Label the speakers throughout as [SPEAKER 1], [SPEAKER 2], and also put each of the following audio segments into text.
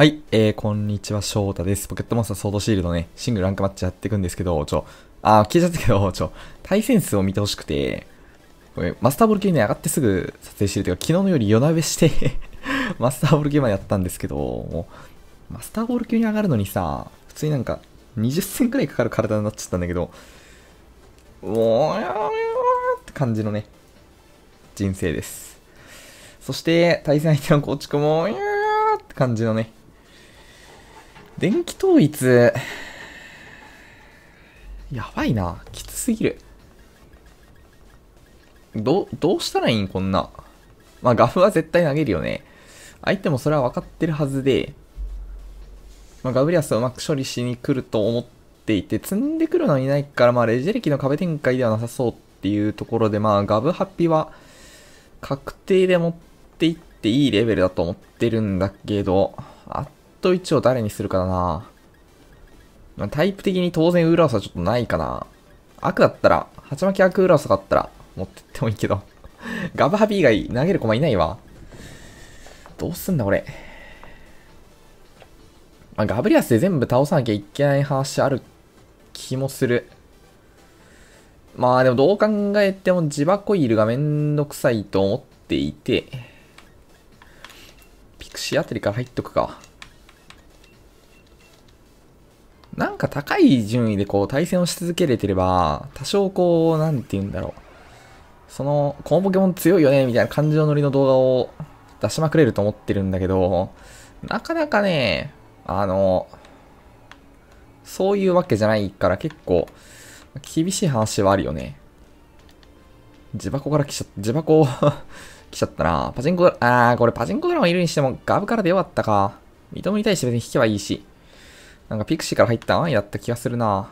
[SPEAKER 1] はい、えー、こんにちは、翔太です。ポケットモンスターソードシールドね、シングルランクマッチやっていくんですけど、ちょ、あー、消えちゃったけど、ちょ、対戦数を見てほしくて、これ、マスターボール級ね、上がってすぐ撮影してるというか、昨日の夜夜鍋して マスターボール級までやったんですけど、もう、マスターボール級に上がるのにさ、普通になんか、20戦くらいかかる体になっちゃったんだけど、おーやーって感じのね、人生です。そして、対戦相手の構築も、いやーって感じのね、電気統一、やばいな。きつすぎる。ど、どうしたらいいんこんな。まあ、ガフは絶対投げるよね。相手もそれは分かってるはずで、まあ、ガブリアスをうまく処理しに来ると思っていて、積んでくるのいないから、まあ、レジェリキの壁展開ではなさそうっていうところで、まあ、ガブハッピは確定で持っていっていいレベルだと思ってるんだけど、あト位置を誰にするかだな。まあ、タイプ的に当然ウーラウスはちょっとないかな。悪だったら、鉢巻き悪ウーラウスがあったら、持ってってもいいけど。ガブハビ以外投げる駒いないわ。どうすんだこれ。まあ、ガブリアスで全部倒さなきゃいけない話ある気もする。まあでもどう考えてもジバコイルがめんどくさいと思っていて、ピクシーあたりから入っとくか。なんか高い順位でこう対戦をし続けれてれば、多少こう、なんて言うんだろう。その、このポケモン強いよね、みたいな感じのノリの動画を出しまくれると思ってるんだけど、なかなかね、あの、そういうわけじゃないから結構、厳しい話はあるよね。自爆から来ちゃった、自を 来ちゃったな。パチンコ、あー、これパチンコドラマいるにしても、ガブからでよかったか。認めに対して別に引けばいいし。なんかピクシーから入ったんやった気がするな。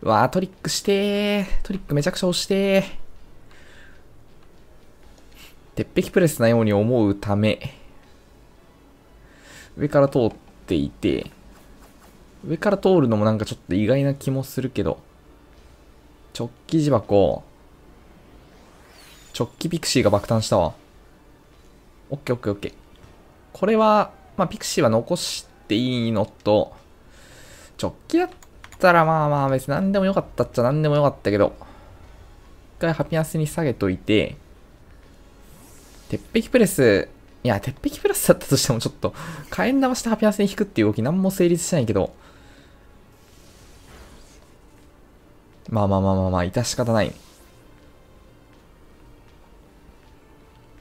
[SPEAKER 1] うわぁ、トリックしてー。トリックめちゃくちゃ押してー。鉄壁プレスなように思うため、上から通っていて、上から通るのもなんかちょっと意外な気もするけど、直キ字箱、直キピクシーが爆誕したわ。オッケーオッケーオッケー。これは、まあ、ピクシーは残して、ていいのと、直帰だったらまあまあ別に何でもよかったっちゃ何でもよかったけど、一回ハピナスに下げといて、鉄壁プレス、いや、鉄壁プレスだったとしてもちょっと、火炎玉してハピナスに引くっていう動き何も成立しないけど、まあまあまあまあまあ、致し方ない。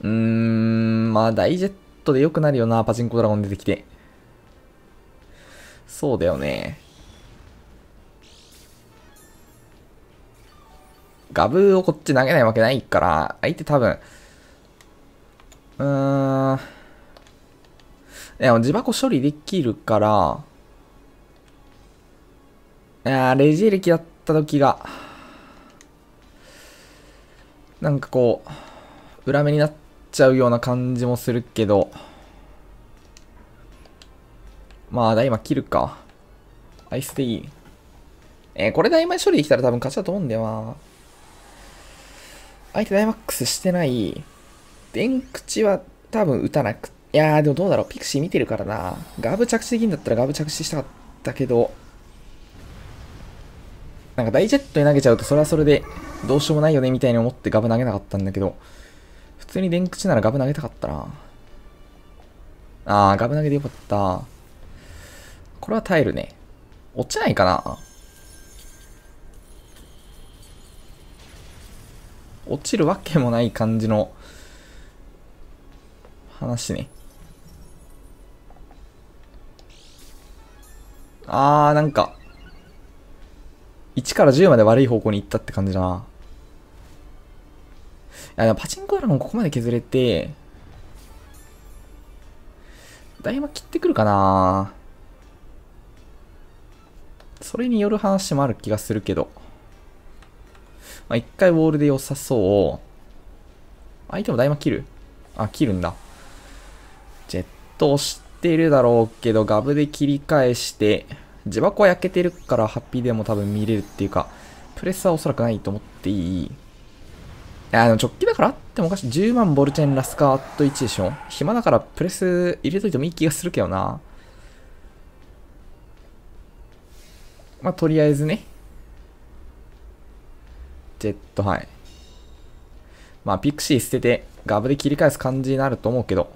[SPEAKER 1] うーん、まあ、ダイジェットで良くなるよな、パチンコドラゴン出てきて。そうだよね。ガブをこっち投げないわけないから、相手多分、うーん。いや、自箱処理できるから、やレジ歴だった時が、なんかこう、裏目になっちゃうような感じもするけど、まあ、大魔切るか。アイスでいい。えー、これ大魔処理できたら多分勝ちだと思うんだよな。相手ダイマックスしてない。電口は多分打たなく。いやー、でもどうだろう。ピクシー見てるからな。ガブ着地できんだったらガブ着地したかったけど。なんか大ジェットに投げちゃうとそれはそれでどうしようもないよねみたいに思ってガブ投げなかったんだけど。普通に電口ならガブ投げたかったな。あー、ガブ投げでよかった。これは耐えるね。落ちないかな落ちるわけもない感じの話ね。あー、なんか、1から10まで悪い方向に行ったって感じだな。いや、パチンコドラゴンここまで削れて、いぶ切ってくるかなぁ。それによる話もある気がするけど。まあ、一回ウォールで良さそう。相手も大魔切るあ、切るんだ。ジェット押してるだろうけど、ガブで切り返して、自箱は焼けてるから、ハッピーでも多分見れるっていうか、プレスはおそらくないと思っていい。あの、直帰だからあってもおかしい。10万ボルチェン、ラスカート1でしょ暇だからプレス入れといてもいい気がするけどな。まあ、とりあえずね。ジェットはい。まあ、ピクシー捨てて、ガブで切り返す感じになると思うけど。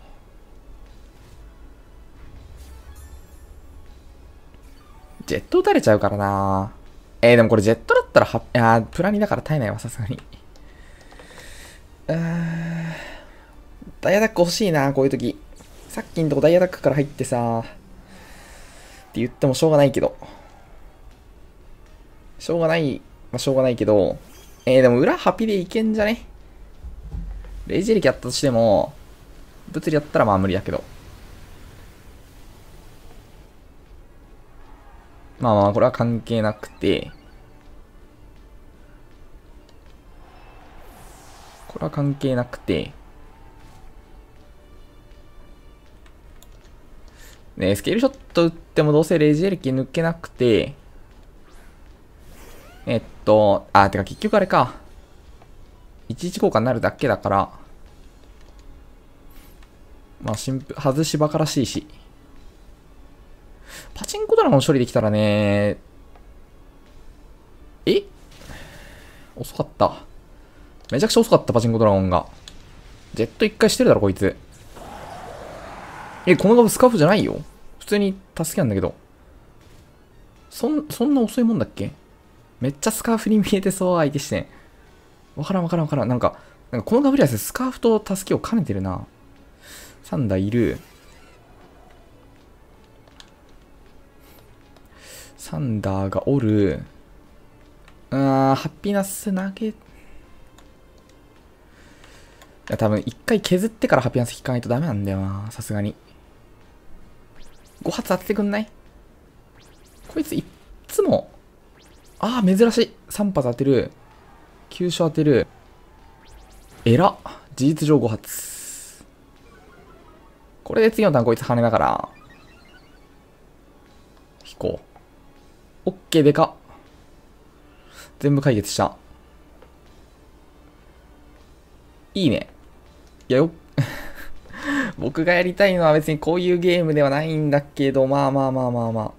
[SPEAKER 1] ジェット打たれちゃうからなえー、でもこれジェットだったらは、いやプラニだから耐えないわ、さすがに。うーダイアダック欲しいな、こういう時。さっきんとこダイアダックから入ってさ、って言ってもしょうがないけど。しょうがない、まあ、しょうがないけど、えー、でも裏ハピでいけんじゃねレイジェリキやったとしても、物理やったらまあ無理だけど。まあまあ、これは関係なくて、これは関係なくて、ねスケールショット打ってもどうせレジエリキ抜けなくて、えっと、あ、てか結局あれか。11交換になるだけだから、まあ、シンプ、外しばからしいし。パチンコドラゴン処理できたらね、え遅かった。めちゃくちゃ遅かった、パチンコドラゴンが。ジェット一回してるだろ、こいつ。え、このガブスカーフじゃないよ。普通に助けなんだけど。そん、そんな遅いもんだっけめっちゃスカーフに見えてそう、相手してわからんわからんわからん。なんか、なんかこのガブリアス、スカーフと助けを兼ねてるな。サンダーいる。サンダーがおる。うー、ハッピーナス投げ。いや、多分一回削ってからハッピナス引かないとダメなんだよな。さすがに。5発当ててくんないこいついっつもああ、珍しい。3発当てる。急所当てる。えら。事実上5発。これで次のターンこいつ跳ねながら。飛行。オッケーでか。全部解決した。いいね。いやよ、僕がやりたいのは別にこういうゲームではないんだけど、まあまあまあまあまあ。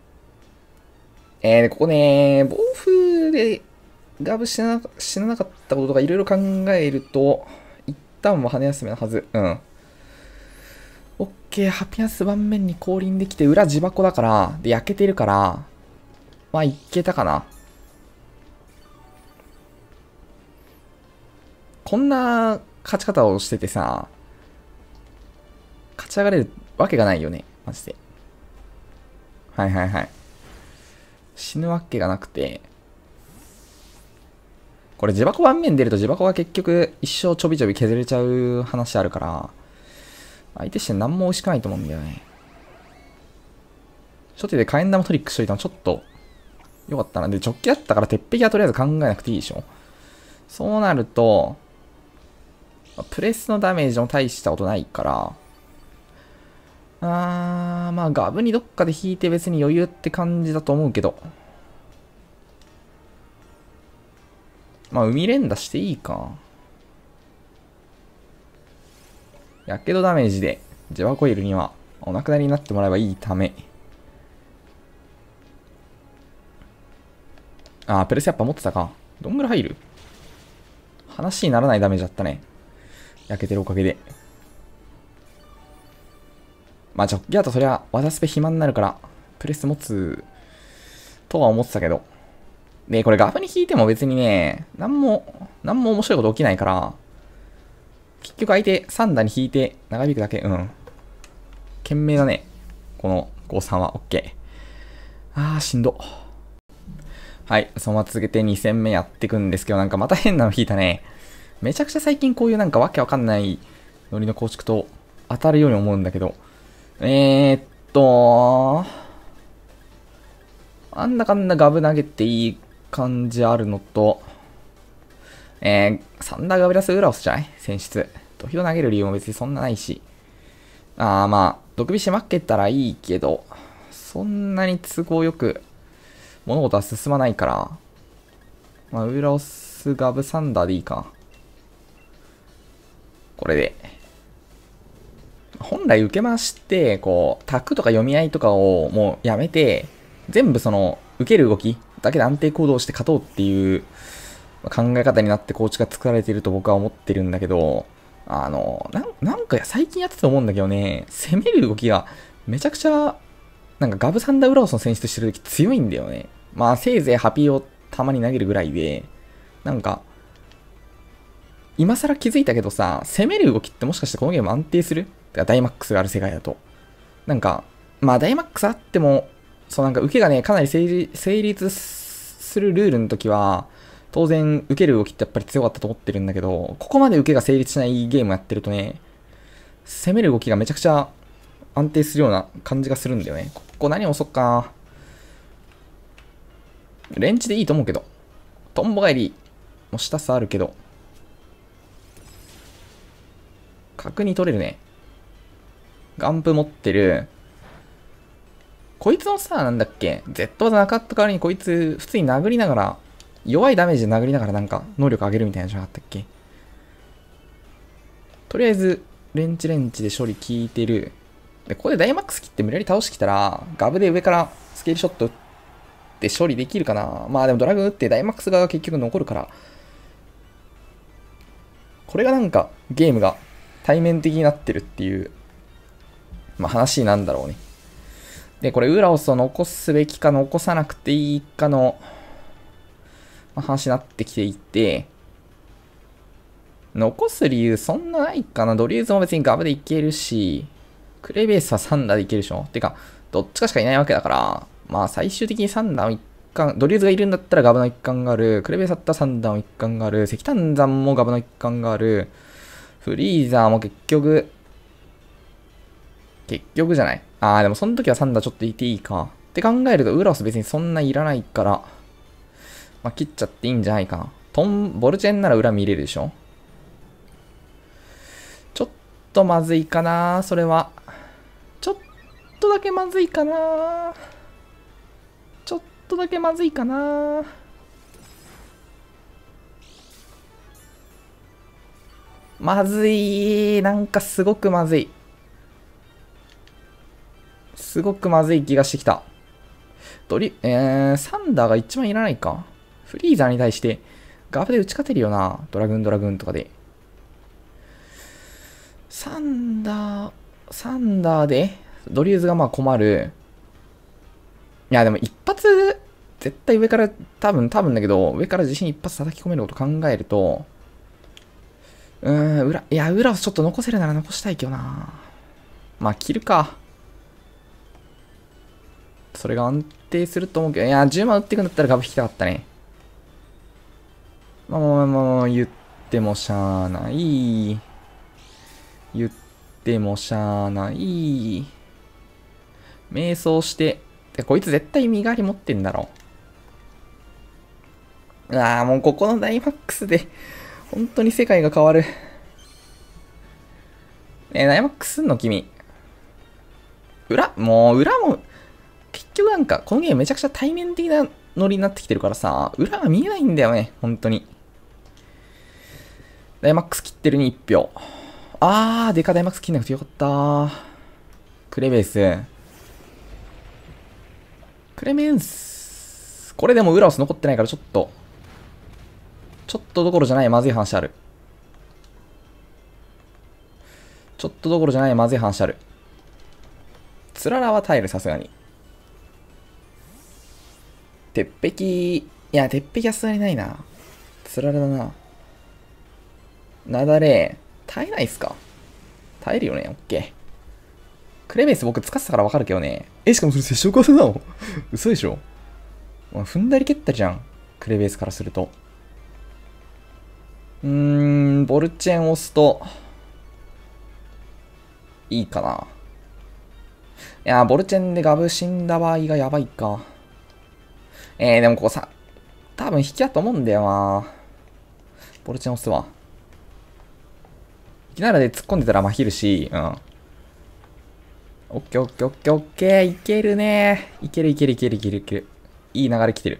[SPEAKER 1] えー、ここね、暴風でガブ死な死ななかったこととかいろいろ考えると、一旦は羽休めのはず。うん。OK、ハピアス盤面に降臨できて、裏地箱だから、で、焼けてるから、まあ、いけたかな。こんな勝ち方をしててさ、勝ち上がれるわけがないよね、マジで。はいはいはい。死ぬわけがなくて、これ自箱盤面出ると自箱が結局一生ちょびちょび削れちゃう話あるから、相手して何も美味しくないと思うんだよね。初手で火炎玉トリックしといたのちょっと良かったな。で、直帰だったから鉄壁はとりあえず考えなくていいでしょ。そうなると、プレスのダメージも大したことないから、あー、まあ、ガブにどっかで引いて別に余裕って感じだと思うけど。まあ、海連打していいか。やけどダメージで、ジェワコイルにはお亡くなりになってもらえばいいため。あー、プレスやっぱ持ってたか。どんぐらい入る話にならないダメージだったね。焼けてるおかげで。まあ、ジョッキだとそりゃ、技スペ暇になるから、プレス持つ、とは思ってたけど。で、これガブに引いても別にね、なんも、なんも面白いこと起きないから、結局相手3段に引いて長引くだけ、うん。懸命だね。この5-3は、OK。あー、しんど。はい、そのまま続けて2戦目やってくんですけど、なんかまた変なの引いたね。めちゃくちゃ最近こういうなんかわけわかんないノリの構築と当たるように思うんだけど、えー、っと、あんなかんなガブ投げていい感じあるのと、えー、サンダーガブラス・ウラオスじゃない選出。土俵投げる理由も別にそんなないし。あーまあ、毒火して負けたらいいけど、そんなに都合よく物事は進まないから、まあ、ウラオス・ガブ・サンダーでいいか。これで。本来受けまして、こう、タクとか読み合いとかをもうやめて、全部その、受ける動きだけで安定行動して勝とうっていう考え方になって構築が作られていると僕は思ってるんだけど、あの、なんか最近やってた思うんだけどね、攻める動きがめちゃくちゃ、なんかガブサンダー・ウラオスの選手としてる時強いんだよね。まあせいぜいハピーをたまに投げるぐらいで、なんか、今更気づいたけどさ、攻める動きってもしかしてこのゲーム安定するダイマックスがある世界だと。なんか、まあダイマックスあっても、そうなんか受けがね、かなり成立するルールの時は、当然受ける動きってやっぱり強かったと思ってるんだけど、ここまで受けが成立しないゲームやってるとね、攻める動きがめちゃくちゃ安定するような感じがするんだよね。ここ何押そっかな。レンチでいいと思うけど。トンボ返りもしたさあるけど。角に取れるね。ガンプ持ってる。こいつのさ、なんだっけ、Z 技なかった代わりにこいつ、普通に殴りながら、弱いダメージで殴りながらなんか、能力上げるみたいなじゃなかったっけ。とりあえず、レンチレンチで処理効いてる。で、ここでダイマックス切って無理やり倒してきたら、ガブで上からスケールショット打って処理できるかな。まあでもドラグン打ってダイマックス側が結局残るから、これがなんかゲームが対面的になってるっていうまあ話なんだろうね。で、これ、ウラオスを残すべきか残さなくていいかの、まあ、話になってきていて、残す理由そんなないかな。ドリューズも別にガブでいけるし、クレベースはサンダーでいけるでしょ。てか、どっちかしかいないわけだから、まあ最終的にサンダー一貫、ドリューズがいるんだったらガブの一貫がある、クレベースだったらサンダー一貫がある、石炭山もガブの一貫がある、フリーザーも結局、結局じゃない。あー、でもその時はサンダーちょっといていいか。って考えると、ウラオス別にそんないらないから、まあ、切っちゃっていいんじゃないかな。トン、ボルチェンなら裏見れるでしょちょっとまずいかなそれは。ちょっとだけまずいかなちょっとだけまずいかなまずいなんかすごくまずい。すごくまずい気がしてきた。ドリ、えー、サンダーが一番いらないか。フリーザーに対して、ガブで打ち勝てるよな。ドラグンドラグンとかで。サンダー、サンダーで、ドリューズがまあ困る。いや、でも一発、絶対上から、多分、多分だけど、上から自信一発叩き込めること考えると、うーん、裏、いや、裏をちょっと残せるなら残したいけどな。まあ、切るか。それが安定すると思うけど、いや、10万打っていくんだったらガブ引きたかったね。まあまあまあ、言ってもしゃあない。言ってもしゃあない。瞑想して、てこいつ絶対身代わり持ってんだろ。うあ、もうここのダイマックスで、本当に世界が変わる。えダイマックスすんの君。裏、もう裏も局なんか、このゲームめちゃくちゃ対面的なノリになってきてるからさ、裏が見えないんだよね、本当に。ダイマックス切ってるに1票。あー、デカダイマックス切んなくてよかったー。クレベース。クレメンス。これでもウラオス残ってないからちょっと、ちょっとどころじゃないまずい話ある。ちょっとどころじゃないまずい話ある。つららは耐える、さすがに。鉄壁、いや、鉄壁は座すがないな。つららだな。なだれ、耐えないっすか耐えるよね、オッケー。クレベース僕使ってたからわかるけどね。え、しかもそれ接触技なの 嘘でしょ、まあ、踏んだり蹴ったりじゃん。クレベースからすると。うーん、ボルチェン押すと、いいかな。いやボルチェンでガブ死んだ場合がやばいか。えー、でもここさ、多分引きだと思うんだよなボルチェン押すわ。いきなりで突っ込んでたらまひるし、うん。オッケーオッケーオッケーオッケー。いけるねいけるいけるいけるいけるいける。いい流れ来てる。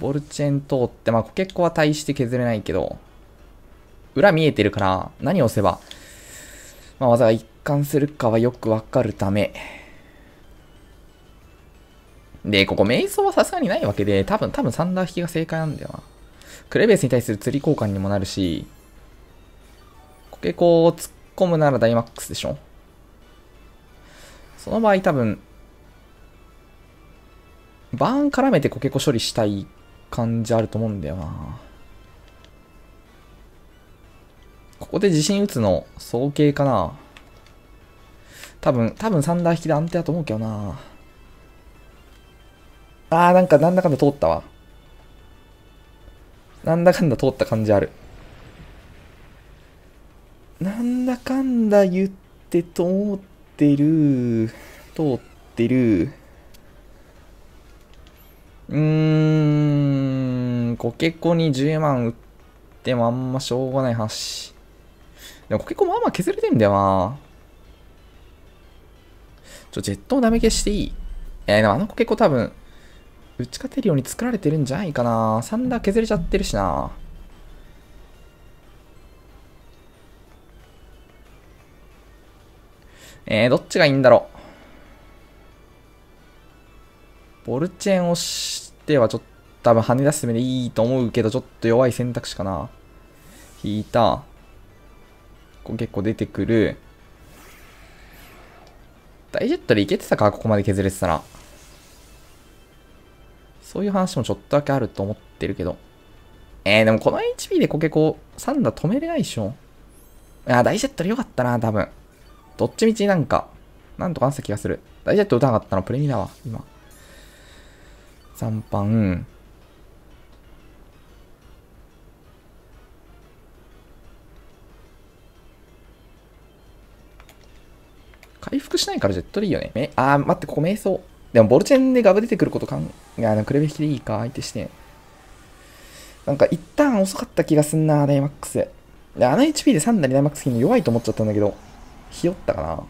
[SPEAKER 1] ボルチェン通って、まあ、コケッコは対して削れないけど、裏見えてるから、何を押せば、まあ、技が一貫するかはよくわかるため、で、ここ瞑想はさすがにないわけで、多分、多分サンダー引きが正解なんだよな。クレベースに対する釣り交換にもなるし、コケコを突っ込むならダイマックスでしょその場合多分、バーン絡めてコケコ処理したい感じあると思うんだよな。ここで自信打つの、早計かな。多分、多分サンダー引きで安定だと思うけどな。ああ、なんかなんだかんだ通ったわ。なんだかんだ通った感じある。なんだかんだ言って通ってる。通ってる。うーん、コケコに10万打ってもあんましょうがない話。でもコケコもあんま削れてんだよな。ちょ、ジェットをダメ消していいえー、でもあのコケコ多分、打ち勝てるように作られてるんじゃないかな。サンダー削れちゃってるしな。えー、どっちがいいんだろう。ボルチェンをしてはちょっと多分跳ね出す目でいいと思うけど、ちょっと弱い選択肢かな。引いた。こ結構出てくる。ダイジェットでいけてたか、ここまで削れてたら。そういう話もちょっとだけあると思ってるけど。えー、でもこの HP でコケコ、サンダ止めれないでしょあ、大ジェットでよかったな、多分。どっちみちなんか、なんとかなった気がする。大ジェット打たなかったのプレミだわ、今。残飯。回復しないからジェットでいいよね。あー、待って、ここ瞑想。でもボルチェンでガブ出てくることかん、いや、クレベ引きでいいか、相手して。なんか一旦遅かった気がすんな、ダイマックス。で、あの HP で3なりダイマックス引るの弱いと思っちゃったんだけど、ひよったかな。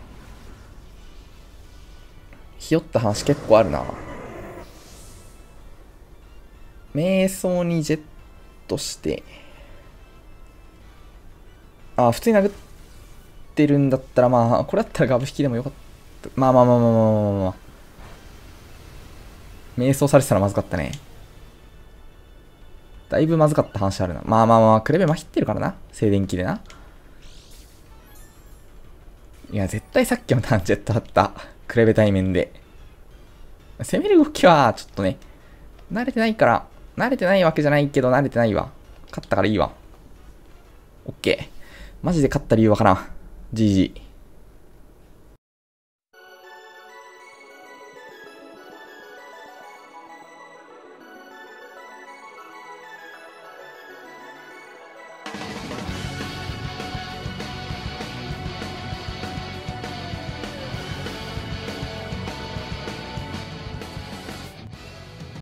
[SPEAKER 1] ひよった話結構あるな。瞑想にジェットして、ああ、普通に殴ってるんだったら、まあ、これだったらガブ引きでもよかった。まあまあまあまあまあまあ、まあ。瞑想されてたらまずかったね。だいぶまずかった話あるな。まあまあまあ、クレベまひってるからな。静電気でな。いや、絶対さっきのターンジェットあった。クレベ対面で。攻める動きは、ちょっとね、慣れてないから、慣れてないわけじゃないけど、慣れてないわ。勝ったからいいわ。オッケー。マジで勝った理由わからん。GG。